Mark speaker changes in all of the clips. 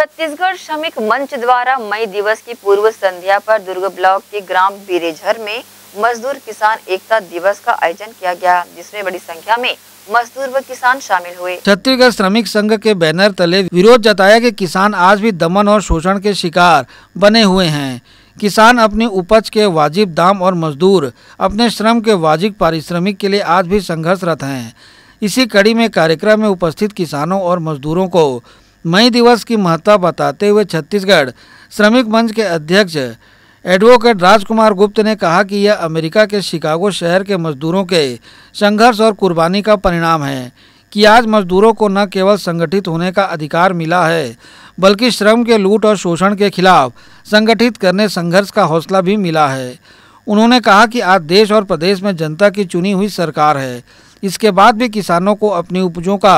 Speaker 1: छत्तीसगढ़ श्रमिक मंच द्वारा मई दिवस की पूर्व संध्या पर दुर्ग ब्लॉक के ग्राम बीरेझर में मजदूर किसान एकता दिवस का आयोजन किया गया जिसमें बड़ी संख्या में मजदूर व किसान शामिल हुए
Speaker 2: छत्तीसगढ़ श्रमिक संघ के बैनर तले विरोध जताया कि किसान आज भी दमन और शोषण के शिकार बने हुए हैं किसान अपनी उपज के वाजिब दाम और मजदूर अपने श्रम के वाजिब पारिश्रमिक के लिए आज भी संघर्षरत हैं इसी कड़ी में कार्यक्रम में उपस्थित किसानों और मजदूरों को मई दिवस की महत्ता बताते हुए छत्तीसगढ़ श्रमिक मंच के अध्यक्ष एडवोकेट राजकुमार गुप्त ने कहा कि यह अमेरिका के शिकागो शहर के मजदूरों के संघर्ष और कुर्बानी का परिणाम है कि आज मजदूरों को न केवल संगठित होने का अधिकार मिला है बल्कि श्रम के लूट और शोषण के खिलाफ संगठित करने संघर्ष का हौसला भी मिला है उन्होंने कहा कि आज देश और प्रदेश में जनता की चुनी हुई सरकार है इसके बाद भी किसानों को अपनी उपजों का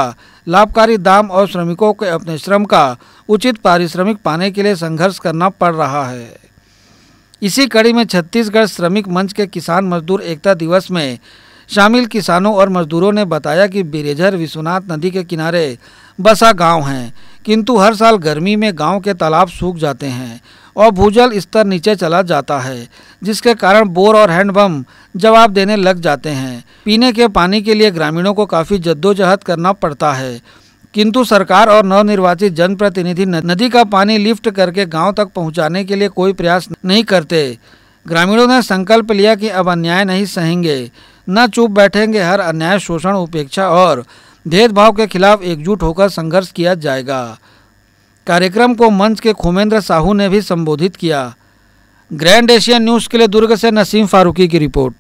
Speaker 2: लाभकारी दाम और श्रमिकों के अपने श्रम का उचित पारिश्रमिक पाने के लिए संघर्ष करना पड़ रहा है इसी कड़ी में छत्तीसगढ़ श्रमिक मंच के किसान मजदूर एकता दिवस में शामिल किसानों और मजदूरों ने बताया कि बिरेझर विश्वनाथ नदी के किनारे बसा गांव है किंतु हर साल गर्मी में गांव के तालाब सूख जाते हैं और भूजल स्तर नीचे चला जाता है जिसके कारण बोर और हैंडपम्प जवाब देने लग जाते हैं पीने के पानी के लिए ग्रामीणों को काफ़ी जद्दोजहद करना पड़ता है किंतु सरकार और नवनिर्वाचित जनप्रतिनिधि नदी का पानी लिफ्ट करके गांव तक पहुंचाने के लिए कोई प्रयास नहीं करते ग्रामीणों ने संकल्प लिया कि अब अन्याय नहीं सहेंगे न चुप बैठेंगे हर अन्याय शोषण उपेक्षा और भेदभाव के खिलाफ एकजुट होकर संघर्ष किया जाएगा कार्यक्रम को मंच के खोमेंद्र साहू ने भी संबोधित किया ग्रैंड एशियन न्यूज़ के लिए दुर्ग से नसीम फारूकी की रिपोर्ट